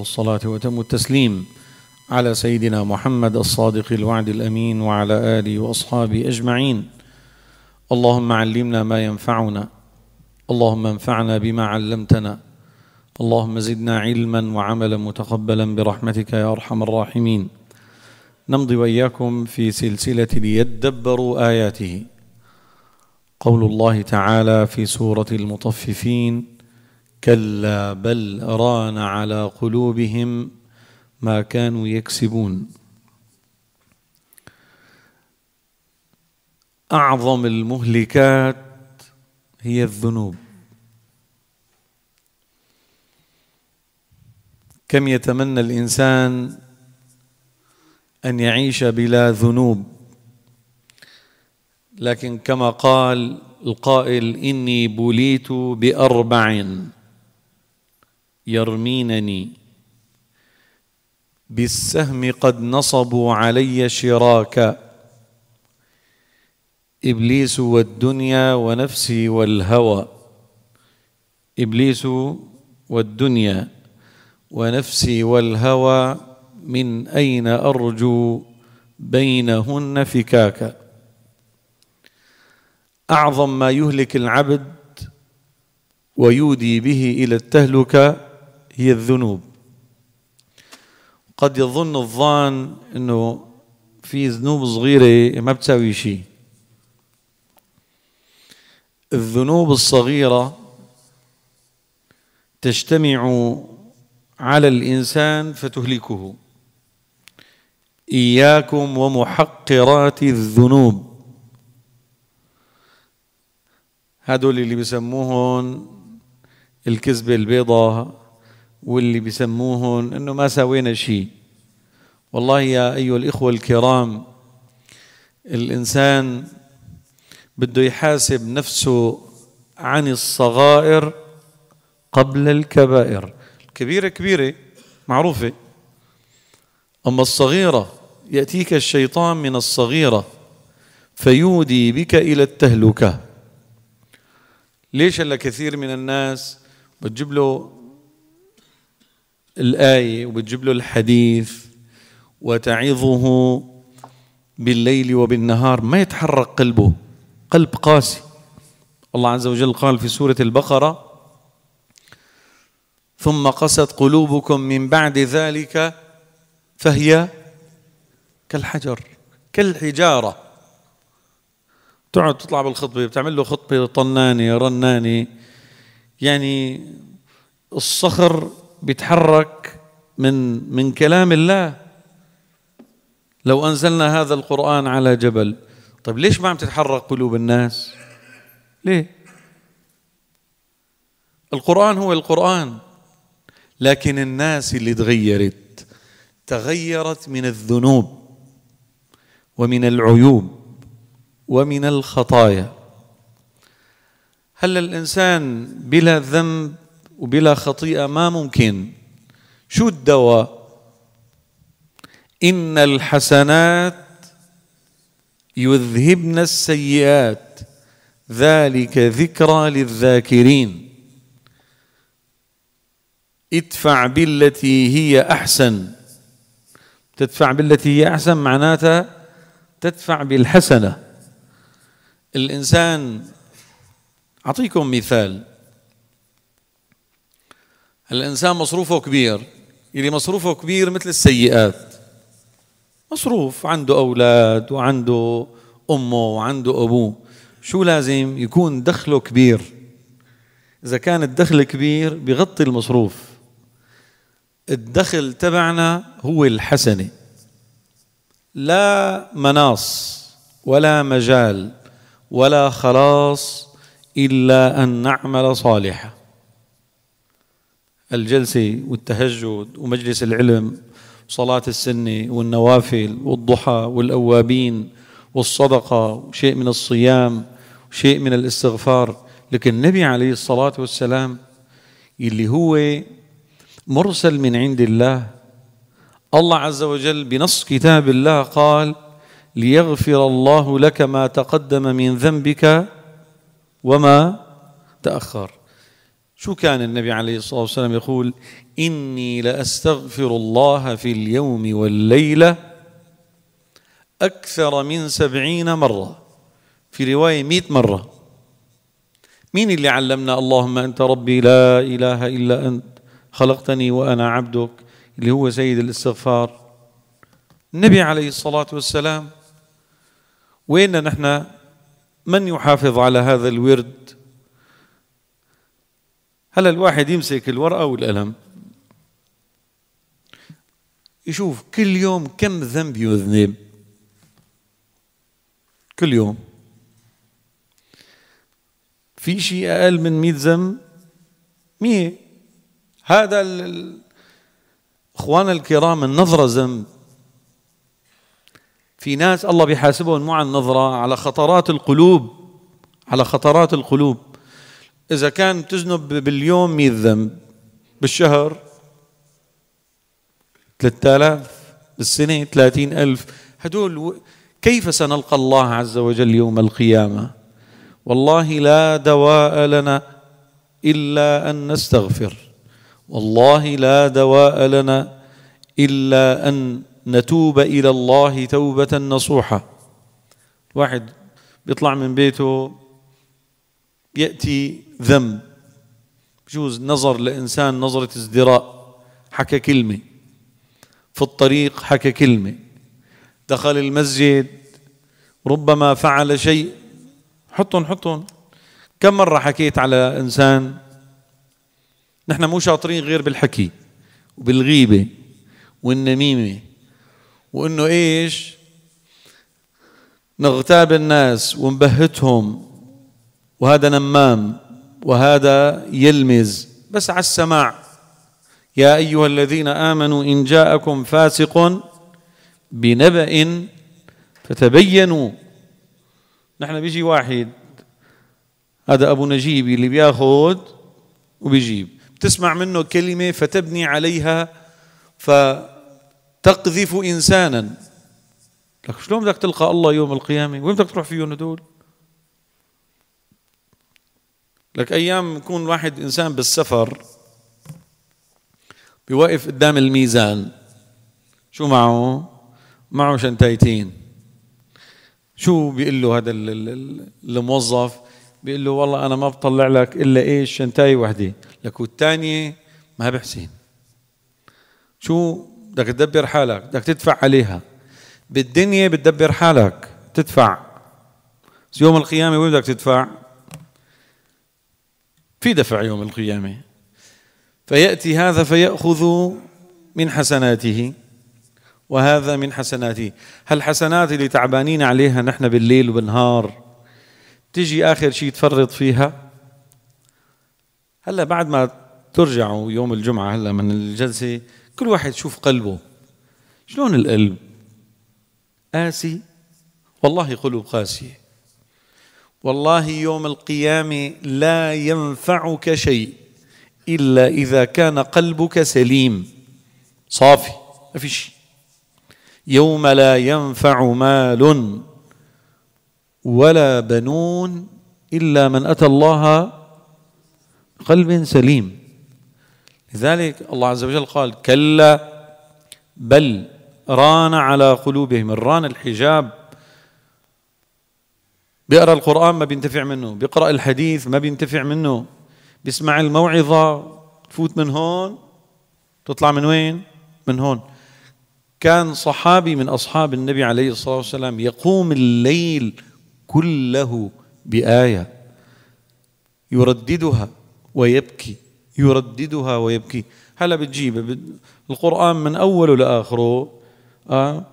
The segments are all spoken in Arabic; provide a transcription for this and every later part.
أفضل الصلاة وأتم التسليم على سيدنا محمد الصادق الوعد الأمين وعلى آله وأصحابه أجمعين اللهم علمنا ما ينفعنا اللهم انفعنا بما علمتنا اللهم زدنا علما وعملا متقبلا برحمتك يا أرحم الراحمين نمضي وإياكم في سلسلة ليدبروا آياته قول الله تعالى في سورة المطففين كلا بل ران على قلوبهم ما كانوا يكسبون اعظم المهلكات هي الذنوب كم يتمنى الانسان ان يعيش بلا ذنوب لكن كما قال القائل اني بليت باربع يرمينني بالسهم قد نصبوا علي شراكا ابليس والدنيا ونفسي والهوى ابليس والدنيا ونفسي والهوى من اين ارجو بينهن فكاكا اعظم ما يهلك العبد ويودي به الى التهلكه هي الذنوب قد يظن الظان انه في ذنوب صغيرة ما بتساوي شيء الذنوب الصغيرة تجتمع على الإنسان فتهلكه إياكم ومحقرات الذنوب هذول اللي بسموهم الكذبة البيضاء واللي بيسموهم انه ما سوينا شيء والله يا ايها الاخوه الكرام الانسان بده يحاسب نفسه عن الصغائر قبل الكبائر الكبيره كبيره معروفه اما الصغيره ياتيك الشيطان من الصغيره فيودي بك الى التهلكه ليش هلا كثير من الناس بتجيب له الآية وبتجيب له الحديث وتعظه بالليل وبالنهار ما يتحرك قلبه قلب قاسي الله عز وجل قال في سورة البقرة ثم قست قلوبكم من بعد ذلك فهي كالحجر كالحجارة تقعد تطلع بالخطبة بتعمل له خطبة طنانة رنانة يعني الصخر بيتحرك من من كلام الله لو انزلنا هذا القران على جبل طيب ليش ما عم تتحرك قلوب الناس ليه القران هو القران لكن الناس اللي تغيرت تغيرت من الذنوب ومن العيوب ومن الخطايا هل الانسان بلا ذنب وبلا خطيئة ما ممكن شو الدواء إن الحسنات يذهبن السيئات ذلك ذكرى للذاكرين ادفع بالتي هي أحسن تدفع بالتي هي أحسن معناتها تدفع بالحسنة الإنسان أعطيكم مثال الإنسان مصروفه كبير اللي مصروفه كبير مثل السيئات مصروف عنده أولاد وعنده أمه وعنده أبوه شو لازم يكون دخله كبير إذا كان الدخل كبير بغطي المصروف الدخل تبعنا هو الحسنة لا مناص ولا مجال ولا خلاص إلا أن نعمل صالحاً الجلسة والتهجد ومجلس العلم صلاة السنة والنوافل والضحى والأوابين والصدقة وشيء من الصيام وشيء من الاستغفار لكن النبي عليه الصلاة والسلام اللي هو مرسل من عند الله الله عز وجل بنص كتاب الله قال ليغفر الله لك ما تقدم من ذنبك وما تأخر شو كان النبي عليه الصلاة والسلام يقول إني لأستغفر الله في اليوم والليلة أكثر من سبعين مرة في رواية مئة مرة مين اللي علمنا اللهم أنت ربي لا إله إلا أنت خلقتني وأنا عبدك اللي هو سيد الاستغفار النبي عليه الصلاة والسلام وين نحن من يحافظ على هذا الورد هلا الواحد يمسك الورقة والقلم يشوف كل يوم كم ذنب يذنب كل يوم في شيء أقل من 100 ذنب 100 هذا ال... إخوانا الكرام النظرة ذنب في ناس الله بيحاسبهم مو على النظرة على خطرات القلوب على خطرات القلوب إذا كان تذنب باليوم 100 ذنب بالشهر 3000 بالسنة 30000 هدول كيف سنلقى الله عز وجل يوم القيامة والله لا دواء لنا إلا أن نستغفر والله لا دواء لنا إلا أن نتوب إلى الله توبة نصوحة واحد بيطلع من بيته يأتي ذنب بجوز نظر لإنسان نظرة ازدراء حكى كلمة في الطريق حكى كلمة دخل المسجد ربما فعل شيء حطهم حطهم كم مرة حكيت على إنسان نحن مو شاطرين غير بالحكي وبالغيبة والنميمة وإنه إيش نغتاب الناس ونبهتهم وهذا نمام وهذا يلمز بس على السماع يا أيها الذين آمنوا إن جاءكم فاسق بنبأ فتبينوا نحن بيجي واحد هذا أبو نجيب اللي بياخذ وبيجيب بتسمع منه كلمة فتبني عليها فتقذف إنسانا لك شلون بدك تلقى الله يوم القيامة وين بدك تروح فيهم هدول لك ايام يكون واحد انسان بالسفر بيوقف قدام الميزان شو معه؟ معه شنتايتين شو بيقول له هذا الموظف بيقول له والله انا ما بطلع لك الا ايش شنتاي وحده لك والثانيه ما بحسن شو بدك تدبر حالك بدك تدفع عليها بالدنيا بتدبر حالك تدفع بس يوم القيامه وين بدك تدفع؟ في دفع يوم القيامة فيأتي هذا فيأخذ من حسناته وهذا من حسناته هالحسنات اللي تعبانين عليها نحن بالليل وبالنهار تجي آخر شيء تفرط فيها هلا بعد ما ترجعوا يوم الجمعة هلا من الجلسة كل واحد شوف قلبه شلون القلب قاسي والله قلوب قاسية والله يوم القيامه لا ينفعك شيء الا اذا كان قلبك سليم صافي ما في شيء يوم لا ينفع مال ولا بنون الا من اتى الله قلب سليم لذلك الله عز وجل قال كلا بل ران على قلوبهم الران الحجاب بيقرا القرآن ما بينتفع منه بيقرأ الحديث ما بينتفع منه بيسمع الموعظة تفوت من هون تطلع من وين من هون كان صحابي من أصحاب النبي عليه الصلاة والسلام يقوم الليل كله بآية يرددها ويبكي يرددها ويبكي هلا بتجيب القرآن من أوله لآخره آه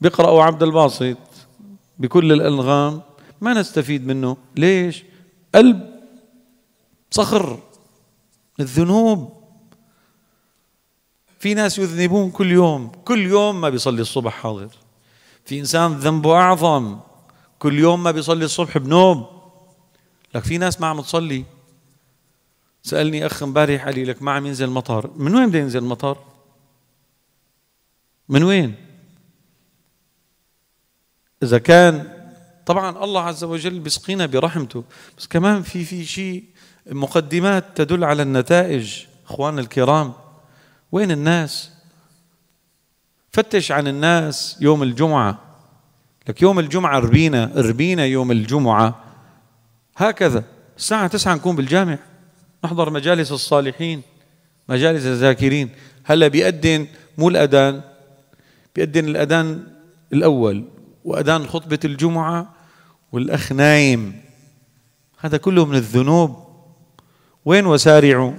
بيقرأوا عبد الباسط بكل الألغام ما نستفيد منه ليش قلب صخر الذنوب في ناس يذنبون كل يوم كل يوم ما بيصلي الصبح حاضر في إنسان ذنبه أعظم كل يوم ما بيصلي الصبح بنوب لك في ناس ما عم تصلي سألني أخ امبارح قال لي لك ما عم ينزل مطر من وين بده ينزل المطر من وين إذا كان طبعا الله عز وجل بيسقينا برحمته بس كمان في في شيء مقدمات تدل على النتائج اخوان الكرام وين الناس فتش عن الناس يوم الجمعه لك يوم الجمعه ربينا ربينا يوم الجمعه هكذا الساعه تسعة نكون بالجامع نحضر مجالس الصالحين مجالس الذاكرين هلا بيأذن مو الأذان بيأذن الأذان الأول وأذان خطبة الجمعة والأخ نايم هذا كله من الذنوب وين وسارعوا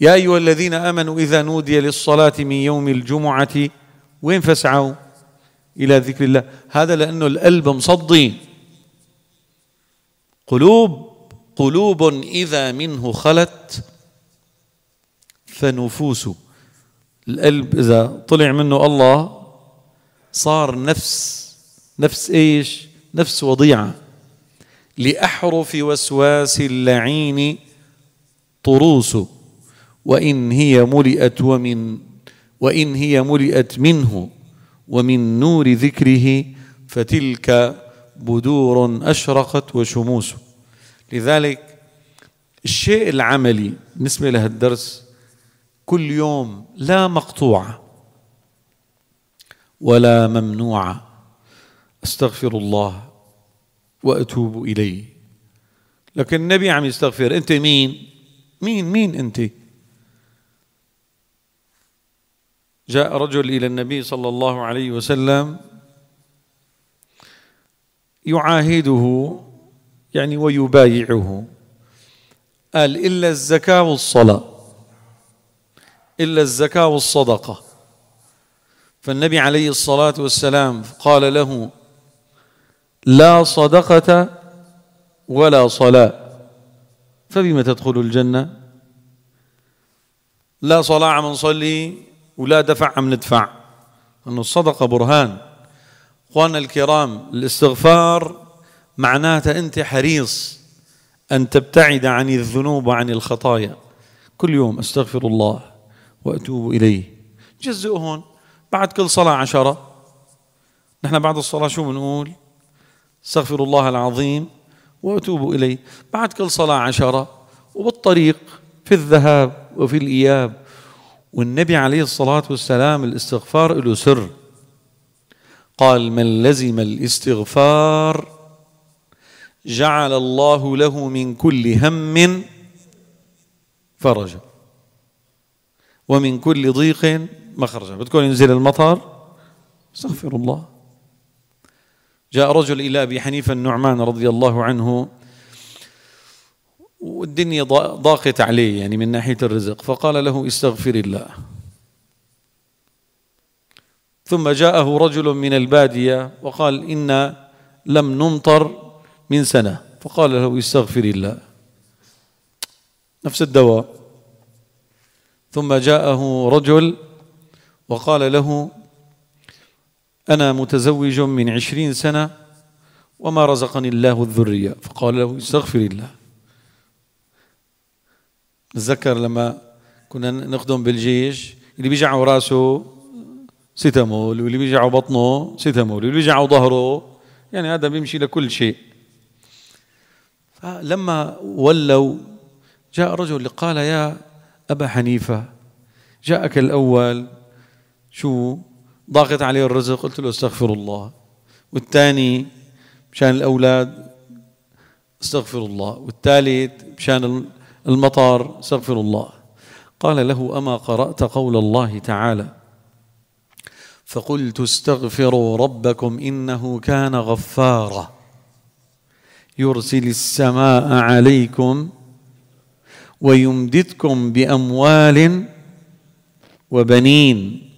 يا أيها الذين آمنوا إذا نودي للصلاة من يوم الجمعة وين فسعوا إلى ذكر الله هذا لأنه القلب مصدي قلوب قلوب إذا منه خلت فنفوس القلب إذا طلع منه الله صار نفس نفس ايش نفس وضيعه لاحرف وسواس اللعين طروس وان هي ملئت ومن وان هي ملئت منه ومن نور ذكره فتلك بدور اشرقت وشموس لذلك الشيء العملي بالنسبه لهالدرس كل يوم لا مقطوعه ولا ممنوعه استغفر الله واتوب اليه لكن النبي عم يستغفر انت مين مين مين انت جاء رجل الى النبي صلى الله عليه وسلم يعاهده يعني ويبايعه قال الا الزكاه والصلاه الا الزكاه والصدقه فالنبي عليه الصلاه والسلام قال له لا صدقة ولا صلاة فبما تدخل الجنة لا صلاة عم نصلي ولا دفع عم ندفع أن الصدقة برهان أخواننا الكرام الاستغفار معناته أنت حريص أن تبتعد عن الذنوب وعن الخطايا كل يوم أستغفر الله وأتوب إليه جزء هون بعد كل صلاة عشرة نحن بعد الصلاة شو بنقول؟ استغفر الله العظيم وأتوب إليه بعد كل صلاة عشرة وبالطريق في الذهاب وفي الإياب والنبي عليه الصلاة والسلام الاستغفار له سر قال من لزم الاستغفار جعل الله له من كل هم فرجا ومن كل ضيق مخرجا بتكون ينزل المطر استغفر الله جاء رجل إلى أبي حنيفة النعمان رضي الله عنه والدنيا ضاقت عليه يعني من ناحية الرزق فقال له استغفر الله ثم جاءه رجل من البادية وقال إنا لم نمطر من سنة فقال له استغفر الله نفس الدواء ثم جاءه رجل وقال له أنا متزوج من عشرين سنة وما رزقني الله الذرية فقال له استغفر الله تذكر لما كنا نخدم بالجيش اللي بيجعوا راسه سيتامول واللي بيجعوا بطنه سيتامول واللي بيجعوا ظهره يعني هذا بيمشي لكل شيء فلما ولوا جاء رجل قال يا أبا حنيفة جاءك الأول شو ضاقت عليه الرزق قلت له استغفر الله والثاني مشان الأولاد استغفر الله والثالث مشان المطر استغفر الله قال له أما قرأت قول الله تعالى فقلت استغفروا ربكم إنه كان غفارا يرسل السماء عليكم ويمددكم بأموال وبنين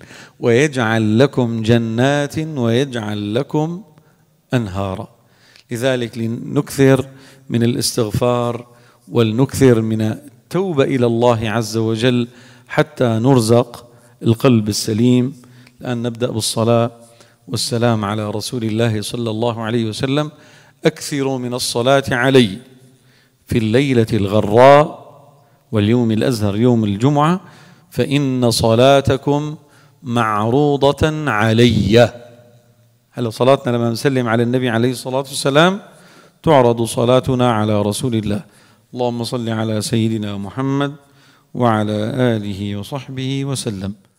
ويجعل لكم جنات ويجعل لكم انهارا لذلك لنكثر من الاستغفار ولنكثر من التوبه الى الله عز وجل حتى نرزق القلب السليم الان نبدا بالصلاه والسلام على رسول الله صلى الله عليه وسلم اكثروا من الصلاه علي في الليله الغراء واليوم الازهر يوم الجمعه فان صلاتكم معروضة علي هلا صلاتنا لما نسلم على النبي عليه الصلاة والسلام تعرض صلاتنا على رسول الله اللهم صل على سيدنا محمد وعلى آله وصحبه وسلم